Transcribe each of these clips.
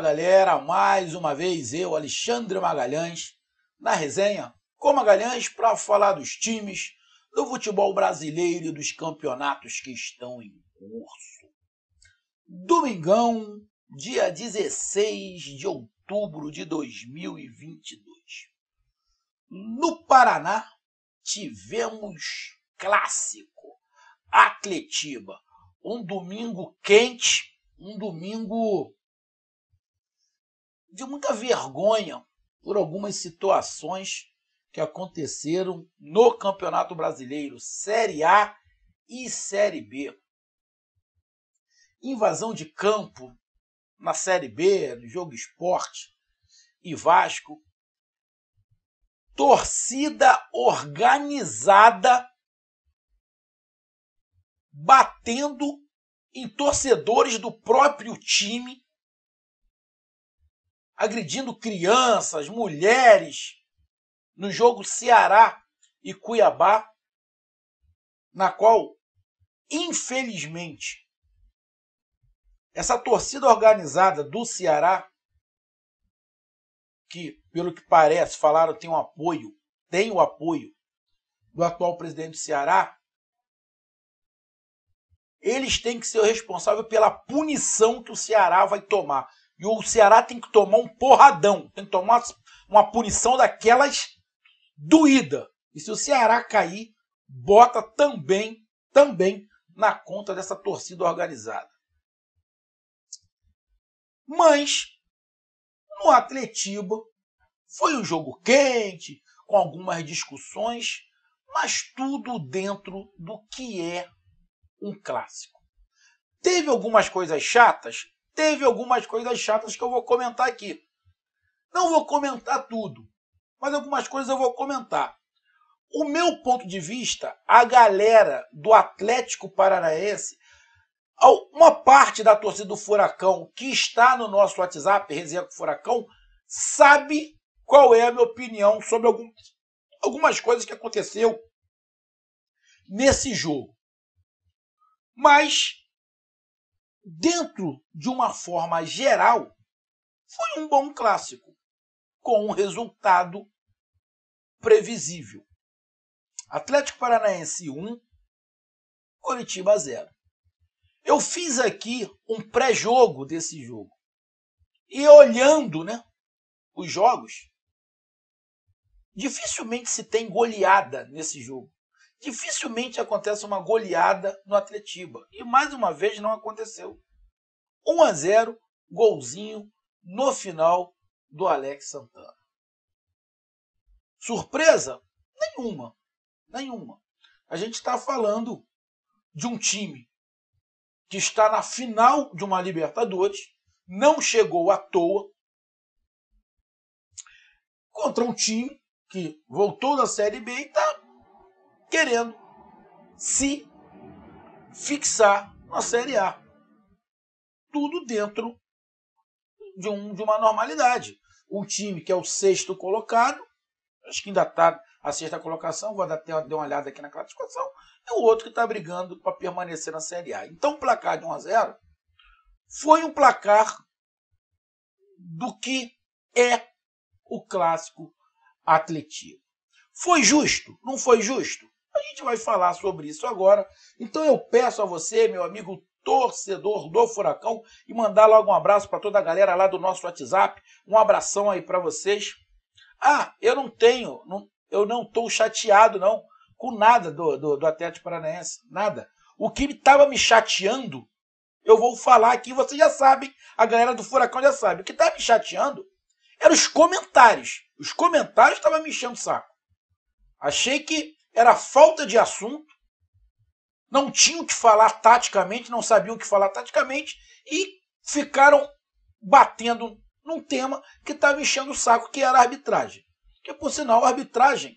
galera, mais uma vez eu, Alexandre Magalhães, na resenha com Magalhães para falar dos times, do futebol brasileiro e dos campeonatos que estão em curso. Domingão, dia 16 de outubro de 2022. No Paraná, tivemos clássico, Atletiba. Um domingo quente, um domingo de muita vergonha por algumas situações que aconteceram no Campeonato Brasileiro, Série A e Série B. Invasão de campo na Série B, no jogo esporte e Vasco. Torcida organizada batendo em torcedores do próprio time agredindo crianças, mulheres, no jogo Ceará e Cuiabá, na qual, infelizmente, essa torcida organizada do Ceará, que, pelo que parece, falaram tem um apoio, tem o apoio do atual presidente do Ceará, eles têm que ser o responsável pela punição que o Ceará vai tomar. E o Ceará tem que tomar um porradão, tem que tomar uma punição daquelas doída. E se o Ceará cair, bota também, também na conta dessa torcida organizada. Mas no Atletiba foi um jogo quente, com algumas discussões, mas tudo dentro do que é um clássico. Teve algumas coisas chatas? teve algumas coisas chatas que eu vou comentar aqui. Não vou comentar tudo, mas algumas coisas eu vou comentar. O meu ponto de vista, a galera do Atlético Paranaense, uma parte da torcida do Furacão que está no nosso WhatsApp, Resenha com Furacão, sabe qual é a minha opinião sobre algumas coisas que aconteceu nesse jogo. Mas dentro de uma forma geral, foi um bom clássico, com um resultado previsível. Atlético Paranaense 1, Coritiba 0. Eu fiz aqui um pré-jogo desse jogo. E olhando né, os jogos, dificilmente se tem goleada nesse jogo. Dificilmente acontece uma goleada no Atletiba. E mais uma vez não aconteceu. 1 a 0, golzinho no final do Alex Santana. Surpresa? Nenhuma. Nenhuma. A gente está falando de um time que está na final de uma Libertadores, não chegou à toa, contra um time que voltou da Série B e está querendo se fixar na Série A. Tudo dentro de, um, de uma normalidade. O time que é o sexto colocado, acho que ainda está a sexta colocação, vou dar, ter, dar uma olhada aqui na classificação, e o outro que está brigando para permanecer na Série A. Então, o placar de 1 a 0 foi um placar do que é o clássico atletivo. Foi justo? Não foi justo? A gente vai falar sobre isso agora. Então eu peço a você, meu amigo torcedor do Furacão, e mandar logo um abraço para toda a galera lá do nosso WhatsApp. Um abração aí para vocês. Ah, eu não tenho, não, eu não estou chateado não com nada do, do, do Atlético Paranaense, nada. O que estava me chateando, eu vou falar aqui, vocês já sabem, a galera do Furacão já sabe. O que estava me chateando eram os comentários. Os comentários estavam me enchendo o saco. Achei que era falta de assunto, não tinham o que falar taticamente, não sabiam o que falar taticamente e ficaram batendo num tema que estava enchendo o saco, que era a arbitragem. Que, por sinal, a arbitragem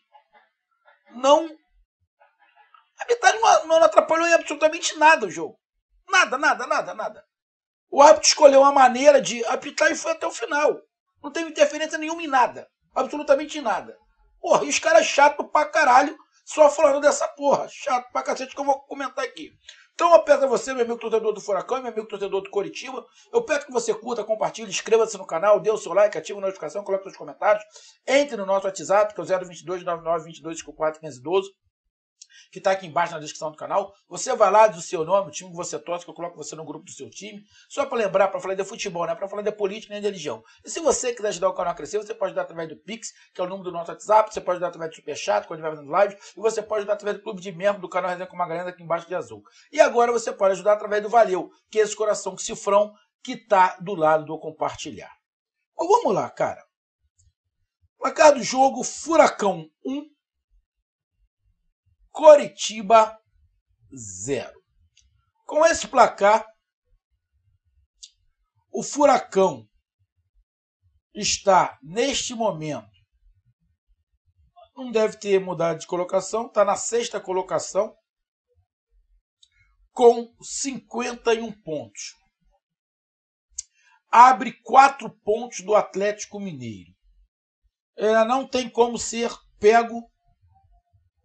não. A arbitragem não, atrapalhou em absolutamente nada o jogo. Nada, nada, nada, nada. O árbitro escolheu uma maneira de apitar e foi até o final. Não teve interferência nenhuma em nada. Absolutamente nada. Porra, e os caras chato pra caralho só falando dessa porra. Chato pra cacete que eu vou comentar aqui. Então eu peço a você, meu amigo torcedor do Furacão, meu amigo torcedor do Coritiba, eu peço que você curta, compartilhe, inscreva-se no canal, dê o seu like, ative a notificação, coloque seus comentários, entre no nosso WhatsApp, que é o 022 99 22 54 1512 que está aqui embaixo na descrição do canal. Você vai lá, diz o seu nome, o time que você torce, que eu coloco você no grupo do seu time. Só para lembrar, para falar de futebol, não é para falar de política nem de religião. E se você quiser ajudar o canal a crescer, você pode ajudar através do Pix, que é o número do nosso WhatsApp, você pode ajudar através do Superchat, quando estiver fazendo live, e você pode ajudar através do clube de membro do canal Resenha com Magalhães, aqui embaixo de azul. E agora você pode ajudar através do Valeu, que é esse coração que cifrão que está do lado do compartilhar. Bom, vamos lá, cara. Placar do jogo, Furacão 1, um. Coritiba 0. Com esse placar, o Furacão está neste momento, não deve ter mudado de colocação, está na sexta colocação, com 51 pontos. Abre quatro pontos do Atlético Mineiro. É, não tem como ser pego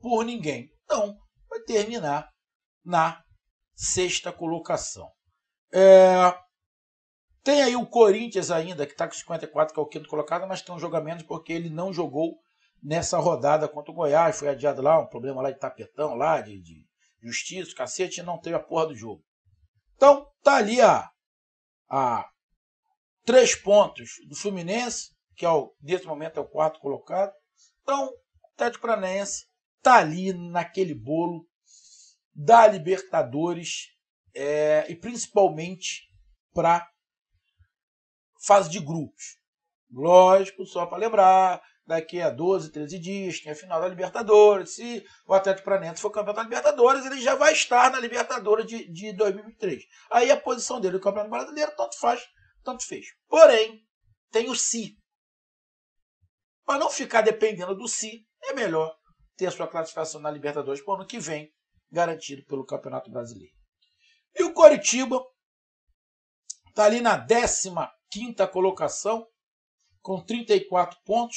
por ninguém. Então, vai terminar na sexta colocação. É... Tem aí o Corinthians ainda, que está com 54, que é o quinto colocado, mas tem um jogo menos porque ele não jogou nessa rodada contra o Goiás. Foi adiado lá, um problema lá de tapetão, lá de, de justiça, cacete, e não teve a porra do jogo. Então, tá ali a, a três pontos do Fluminense, que é o, nesse momento é o quarto colocado. Então, o Atlético Paranaense tá ali naquele bolo da Libertadores é, e principalmente para fase de grupos. Lógico, só para lembrar, daqui a 12, 13 dias tem a final da Libertadores. Se o Atlético Paranaense for campeão da Libertadores, ele já vai estar na Libertadores de, de Aí a posição dele no Campeonato Brasileiro tanto faz, tanto fez. Porém, tem o se. Si. Para não ficar dependendo do se, si, é melhor ter a sua classificação na Libertadores para o ano que vem, garantido pelo Campeonato Brasileiro. E o Coritiba está ali na 15 colocação, com 34 pontos,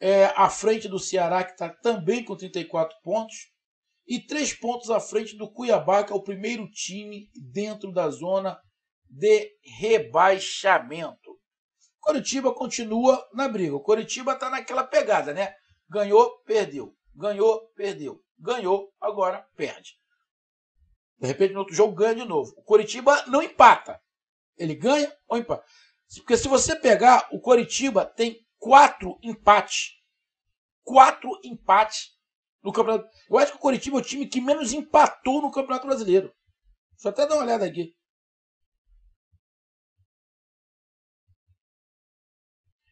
é, à frente do Ceará, que está também com 34 pontos, e três pontos à frente do Cuiabá, que é o primeiro time dentro da zona de rebaixamento. Coritiba continua na briga. O Coritiba está naquela pegada, né? Ganhou, perdeu. Ganhou, perdeu. Ganhou, agora perde. De repente, no outro jogo, ganha de novo. O Coritiba não empata. Ele ganha ou empata. Porque se você pegar, o Coritiba tem quatro empates. Quatro empates no Campeonato. Eu acho que o Coritiba é o time que menos empatou no Campeonato Brasileiro. Deixa eu até dar uma olhada aqui.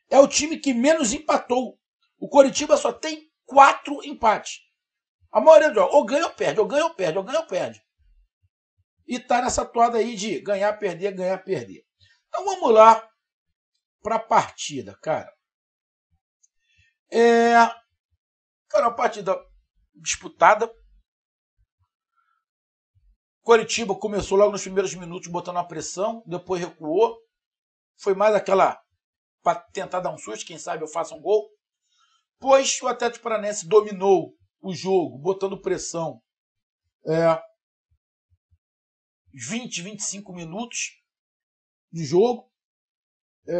É o time que menos empatou. O Coritiba só tem quatro empates. A maioria dos jogos, ou ganha ou perde, ou ganha ou perde, ou ganha ou perde. E tá nessa toada aí de ganhar, perder, ganhar, perder. Então vamos lá para a partida, cara. É, cara, uma partida disputada. Coritiba começou logo nos primeiros minutos botando a pressão, depois recuou. Foi mais aquela para tentar dar um susto, quem sabe eu faça um gol pois o Atlético Paranense dominou o jogo, botando pressão. É, 20, 25 minutos de jogo, é,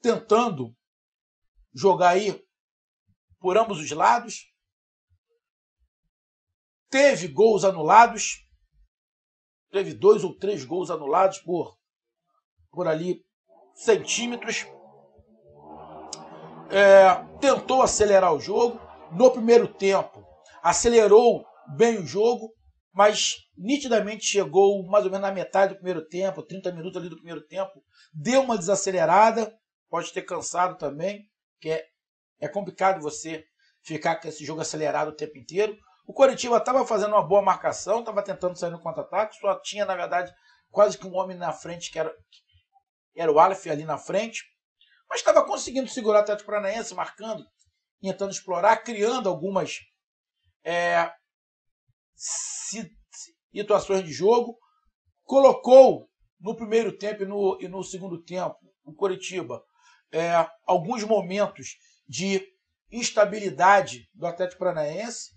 tentando jogar aí por ambos os lados. Teve gols anulados, teve dois ou três gols anulados por, por ali centímetros é, tentou acelerar o jogo no primeiro tempo. Acelerou bem o jogo, mas nitidamente chegou mais ou menos na metade do primeiro tempo, 30 minutos ali do primeiro tempo, deu uma desacelerada, pode ter cansado também, que é, é complicado você ficar com esse jogo acelerado o tempo inteiro. O Coritiba estava fazendo uma boa marcação, estava tentando sair no contra-ataque, só tinha, na verdade, quase que um homem na frente, que era, que era o Aleph ali na frente mas estava conseguindo segurar o Atlético Paranaense, marcando, tentando explorar, criando algumas é, situações de jogo. Colocou no primeiro tempo e no, e no segundo tempo o Coritiba é, alguns momentos de instabilidade do Atlético Paranaense.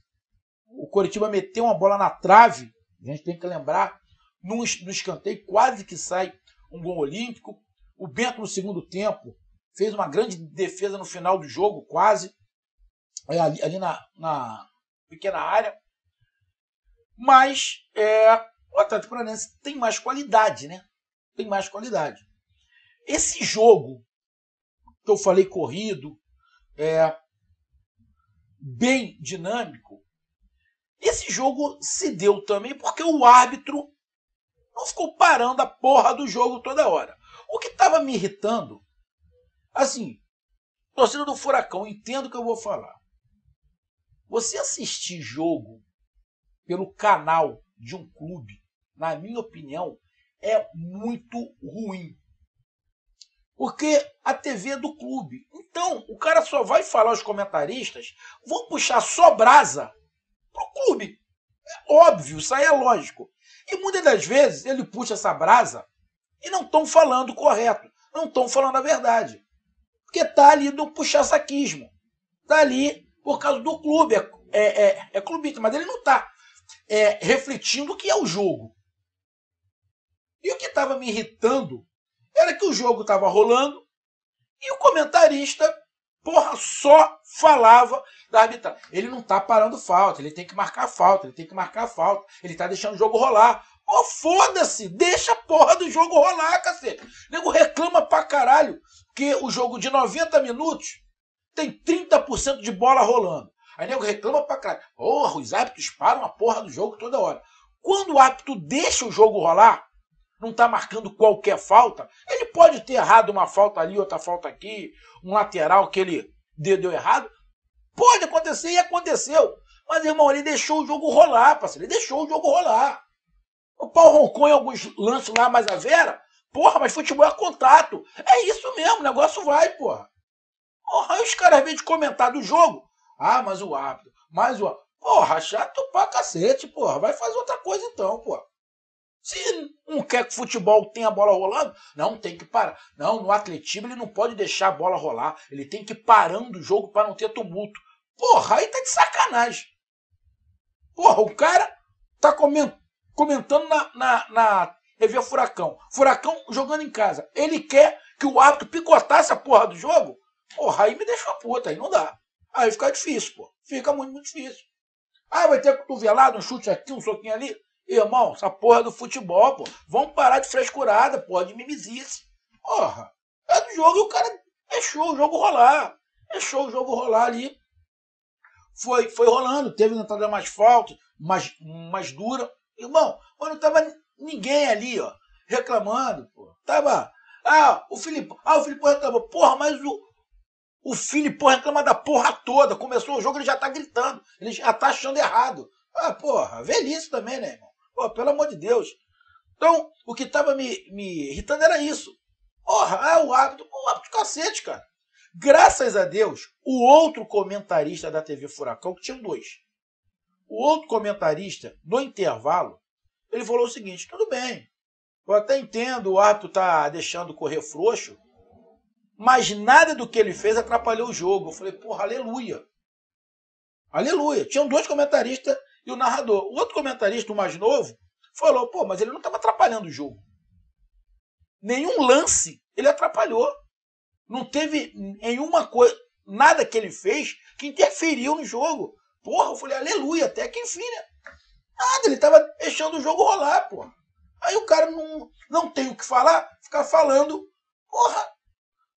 O Coritiba meteu uma bola na trave, a gente tem que lembrar, no escanteio, quase que sai um gol olímpico. O Bento, no segundo tempo, fez uma grande defesa no final do jogo, quase, é, ali, ali na, na, pequena área. Mas é, o Atlético Paranaense tem mais qualidade, né? Tem mais qualidade. Esse jogo, que eu falei corrido, é, bem dinâmico, esse jogo se deu também porque o árbitro não ficou parando a porra do jogo toda hora. O que estava me irritando Assim, torcida do Furacão, entendo o que eu vou falar. Você assistir jogo pelo canal de um clube, na minha opinião, é muito ruim. Porque a TV é do clube. Então, o cara só vai falar, os comentaristas vão puxar só brasa pro clube. É óbvio, isso aí é lógico. E muitas das vezes ele puxa essa brasa e não estão falando correto, não estão falando a verdade porque tá ali do puxa-saquismo. Tá ali por causa do clube, é, é, é, é clubista, mas ele não tá é, refletindo o que é o jogo. E o que estava me irritando era que o jogo estava rolando e o comentarista, porra, só falava da arbitragem. Ele não tá parando falta, ele tem que marcar falta, ele tem que marcar falta, ele tá deixando o jogo rolar. Ô, oh, foda-se, deixa a porra do jogo rolar, cacete. O nego reclama pra caralho que o jogo de 90 minutos tem 30% de bola rolando. Aí nego reclama pra caralho. Porra, os árbitros param a porra do jogo toda hora. Quando o árbitro deixa o jogo rolar, não tá marcando qualquer falta, ele pode ter errado uma falta ali, outra falta aqui, um lateral que ele deu errado. Pode acontecer e aconteceu. Mas, irmão, ele deixou o jogo rolar, parceiro. Ele deixou o jogo rolar. O pau roncou em alguns lances lá, mas a Vera Porra, mas futebol é contrato. É isso mesmo, o negócio vai, porra. Porra, aí os caras vêm de comentar do jogo. Ah, mas o árbitro, mas o. Porra, chato pra cacete, porra. Vai fazer outra coisa então, porra. Se não quer que o futebol tenha a bola rolando, não tem que parar. Não, no atletismo ele não pode deixar a bola rolar. Ele tem que ir parando o jogo para não ter tumulto. Porra, aí tá de sacanagem. Porra, o cara tá comentando na, na, na rever o Furacão. Furacão jogando em casa. Ele quer que o árbitro picotasse a porra do jogo? Porra, aí me deixa puta, aí não dá. Aí fica difícil, pô. Fica muito, muito difícil. Ah, vai ter cotovelado, um chute aqui, um soquinho ali. Irmão, essa porra do futebol, pô. Vamos parar de frescurada, porra, de mimizice. Porra. É do jogo e o cara deixou o jogo rolar. Deixou o jogo rolar ali. Foi, foi rolando, teve uma entrada mais falta, mais, mais dura. Irmão, eu não tava Ninguém ali, ó, reclamando, pô. Tava. Ah, o Filipão. Ah, o Filipão reclamou. Porra, mas o. O Filipão reclama da porra toda. Começou o jogo, ele já tá gritando. Ele já tá achando errado. Ah, porra, velhice também, né, irmão? Pô, pelo amor de Deus. Então, o que tava me, me irritando era isso. Porra, ah, o árbitro. O do cacete, cara. Graças a Deus, o outro comentarista da TV Furacão, que tinha dois. O outro comentarista, no intervalo, ele falou o seguinte: tudo bem, eu até entendo o árbitro tá deixando correr frouxo, mas nada do que ele fez atrapalhou o jogo. Eu falei, porra, aleluia. Aleluia. Tinham dois comentaristas e o narrador. O outro comentarista, o mais novo, falou, pô, mas ele não estava atrapalhando o jogo. Nenhum lance ele atrapalhou. Não teve nenhuma coisa, nada que ele fez que interferiu no jogo. Porra, eu falei, aleluia, até que enfim, né? Nada, ele estava deixando o jogo rolar, pô. Aí o cara não, não tem o que falar, ficar falando, porra,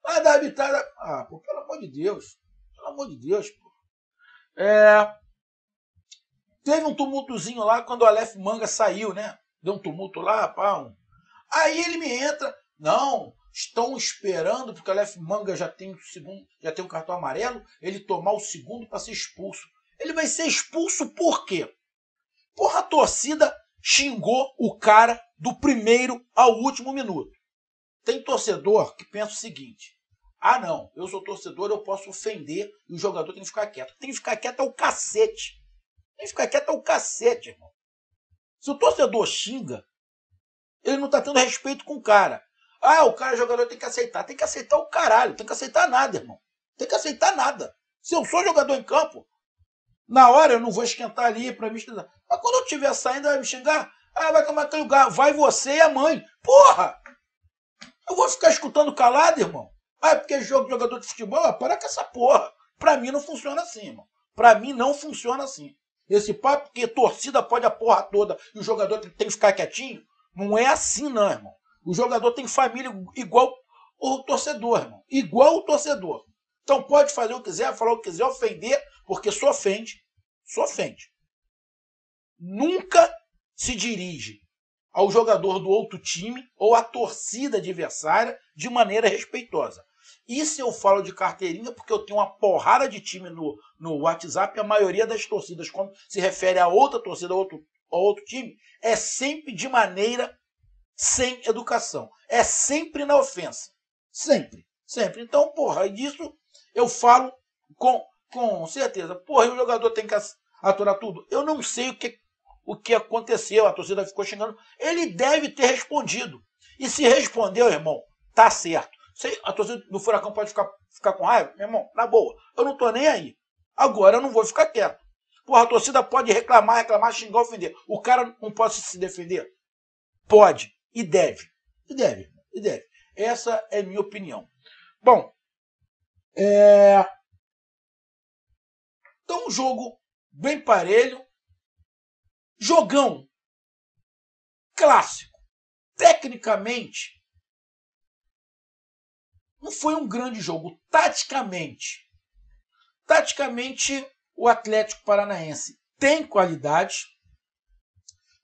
lá da habitada. Ah, pô, pelo amor de Deus. Pelo amor de Deus, pô. É... Teve um tumultozinho lá quando o Aleph Manga saiu, né? Deu um tumulto lá, pá. Um... Aí ele me entra. Não, estão esperando, porque o Aleph Manga já tem o segundo, já tem o cartão amarelo, ele tomar o segundo para ser expulso. Ele vai ser expulso por quê? Porra, a torcida xingou o cara do primeiro ao último minuto. Tem torcedor que pensa o seguinte: ah, não, eu sou torcedor, eu posso ofender e o jogador tem que ficar quieto. Tem que ficar quieto é o cacete. Tem que ficar quieto é o cacete, irmão. Se o torcedor xinga, ele não tá tendo respeito com o cara. Ah, o cara jogador tem que aceitar. Tem que aceitar o caralho, tem que aceitar nada, irmão. Tem que aceitar nada. Se eu sou jogador em campo, na hora eu não vou esquentar ali para me esquentar. Mas quando eu estiver saindo, vai me xingar. Ah, vai tomar aquele lugar. Vai você e a mãe. Porra! Eu vou ficar escutando calado, irmão? Ah, é porque jogo de jogador de futebol? Ah, para com essa porra. Pra mim não funciona assim, irmão. Pra mim não funciona assim. Esse papo que torcida pode a porra toda e o jogador tem que ficar quietinho, não é assim, não, irmão. O jogador tem família igual o torcedor, irmão. Igual o torcedor. Então pode fazer o que quiser, falar o que quiser, ofender, porque se ofende, se ofende. Nunca se dirige ao jogador do outro time ou à torcida adversária de maneira respeitosa. Isso eu falo de carteirinha porque eu tenho uma porrada de time no, no WhatsApp. A maioria das torcidas, quando se refere a outra torcida, a outro, a outro time, é sempre de maneira sem educação. É sempre na ofensa. Sempre. Sempre. Então, porra, disso eu falo com com certeza. Porra, e o jogador tem que aturar tudo? Eu não sei o que, o que aconteceu, a torcida ficou xingando. Ele deve ter respondido. E se respondeu, irmão, tá certo. Se a torcida do Furacão pode ficar, ficar com raiva, meu irmão, na boa. Eu não tô nem aí. Agora eu não vou ficar quieto. Porra, a torcida pode reclamar, reclamar, xingar, ofender. O cara não pode se defender? Pode e deve. E deve, e deve. Essa é minha opinião. Bom, é... Então, um jogo bem parelho, jogão, clássico. Tecnicamente, não foi um grande jogo. Taticamente, taticamente, o Atlético Paranaense tem qualidade,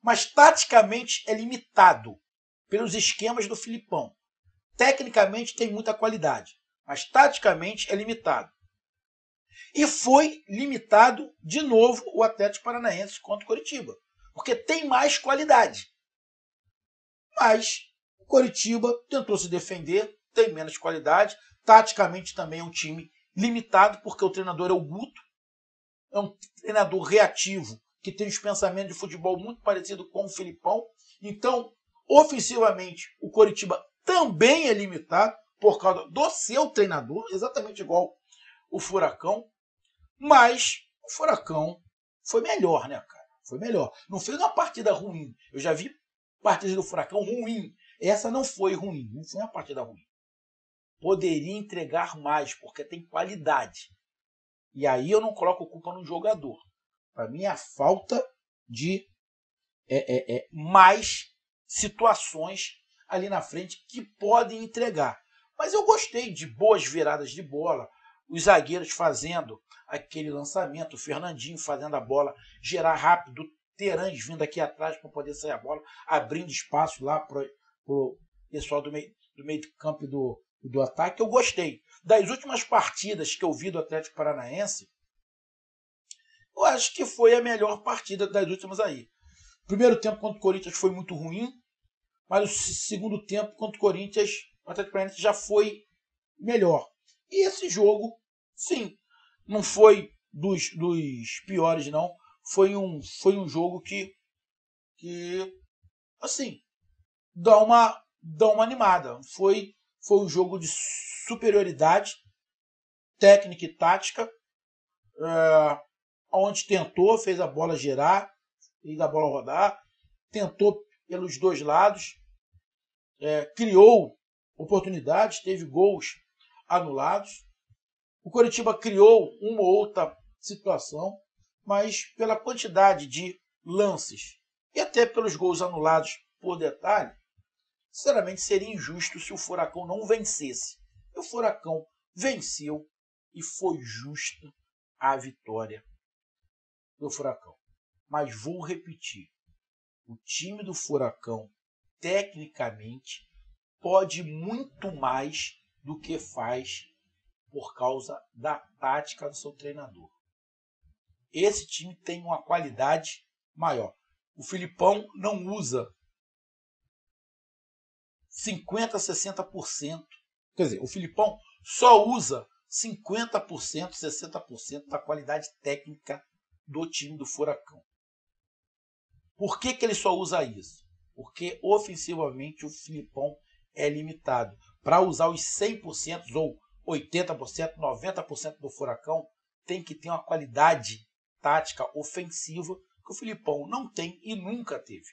mas taticamente é limitado pelos esquemas do Filipão. Tecnicamente tem muita qualidade, mas taticamente é limitado. E foi limitado de novo o Atlético Paranaense contra o Coritiba. Porque tem mais qualidade. Mas o Coritiba tentou se defender, tem menos qualidade. Taticamente também é um time limitado, porque o treinador é o Guto. É um treinador reativo, que tem os pensamentos de futebol muito parecido com o Filipão. Então, ofensivamente, o Coritiba também é limitado por causa do seu treinador, exatamente igual o Furacão. Mas o Furacão foi melhor, né, cara? Foi melhor. Não fez uma partida ruim. Eu já vi partidas do Furacão ruim. Essa não foi ruim. Não foi uma partida ruim. Poderia entregar mais, porque tem qualidade. E aí eu não coloco culpa no jogador. Para mim é a falta de é, é, é, mais situações ali na frente que podem entregar. Mas eu gostei de boas viradas de bola, os zagueiros fazendo aquele lançamento, o Fernandinho fazendo a bola gerar rápido, Terãs vindo aqui atrás para poder sair a bola, abrindo espaço lá para o pessoal do meio, do meio de campo do, do ataque. Eu gostei. Das últimas partidas que eu vi do Atlético Paranaense, eu acho que foi a melhor partida das últimas aí. Primeiro tempo contra o Corinthians foi muito ruim, mas o segundo tempo contra o Corinthians, o Atlético Paranaense já foi melhor. E esse jogo Sim, não foi dos, dos piores, não. Foi um, foi um jogo que, que, assim, dá uma, dá uma animada. Foi, foi um jogo de superioridade técnica e tática, é, onde tentou, fez a bola girar, fez a bola rodar, tentou pelos dois lados, é, criou oportunidades, teve gols anulados. O Coritiba criou uma ou outra situação, mas pela quantidade de lances e até pelos gols anulados por detalhe, sinceramente seria injusto se o Furacão não vencesse. E o Furacão venceu e foi justa a vitória do Furacão. Mas vou repetir: o time do Furacão, tecnicamente, pode muito mais do que faz por causa da tática do seu treinador. Esse time tem uma qualidade maior. O Filipão não usa 50, 60%. Quer dizer, o Filipão só usa 50%, 60% da qualidade técnica do time do Furacão. Por que, que ele só usa isso? Porque ofensivamente o Filipão é limitado. Para usar os 100% ou 80%, 90% do Furacão tem que ter uma qualidade tática ofensiva que o Filipão não tem e nunca teve.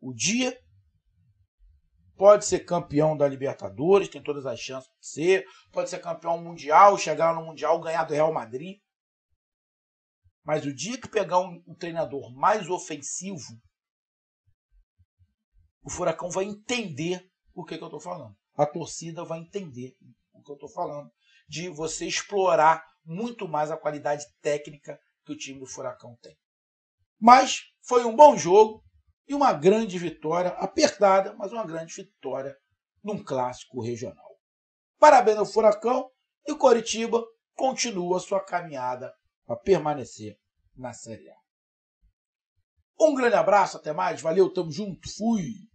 O dia pode ser campeão da Libertadores, tem todas as chances de ser, pode ser campeão mundial, chegar no mundial, ganhar do Real Madrid. Mas o dia que pegar um, um treinador mais ofensivo, o Furacão vai entender o que, que eu estou falando a torcida vai entender o que eu estou falando, de você explorar muito mais a qualidade técnica que o time do Furacão tem. Mas foi um bom jogo e uma grande vitória, apertada, mas uma grande vitória num clássico regional. Parabéns ao Furacão e Coritiba continua sua caminhada para permanecer na Série A. Um grande abraço, até mais, valeu, tamo junto, fui!